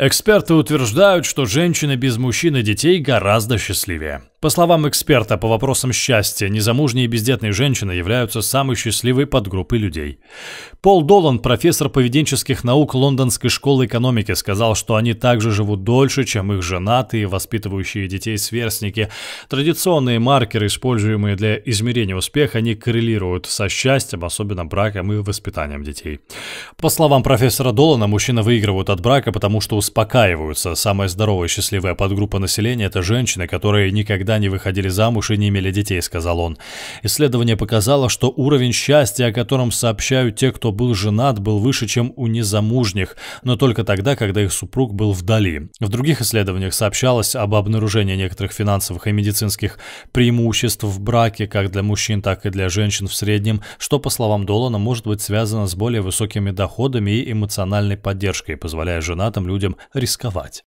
Эксперты утверждают, что женщины без мужчин и детей гораздо счастливее. По словам эксперта по вопросам счастья, незамужние бездетные женщины являются самой счастливой подгруппой людей. Пол Долан, профессор поведенческих наук Лондонской школы экономики, сказал, что они также живут дольше, чем их женатые, воспитывающие детей сверстники. Традиционные маркеры, используемые для измерения успеха, не коррелируют со счастьем, особенно браком и воспитанием детей. По словам профессора Долана, мужчины выигрывают от брака, потому что успокаиваются. Самая здоровая счастливая подгруппа населения – это женщины, которые никогда никогда не выходили замуж и не имели детей, сказал он. Исследование показало, что уровень счастья, о котором сообщают те, кто был женат, был выше, чем у незамужних, но только тогда, когда их супруг был вдали. В других исследованиях сообщалось об обнаружении некоторых финансовых и медицинских преимуществ в браке, как для мужчин, так и для женщин в среднем, что, по словам Долана, может быть связано с более высокими доходами и эмоциональной поддержкой, позволяя женатым людям рисковать.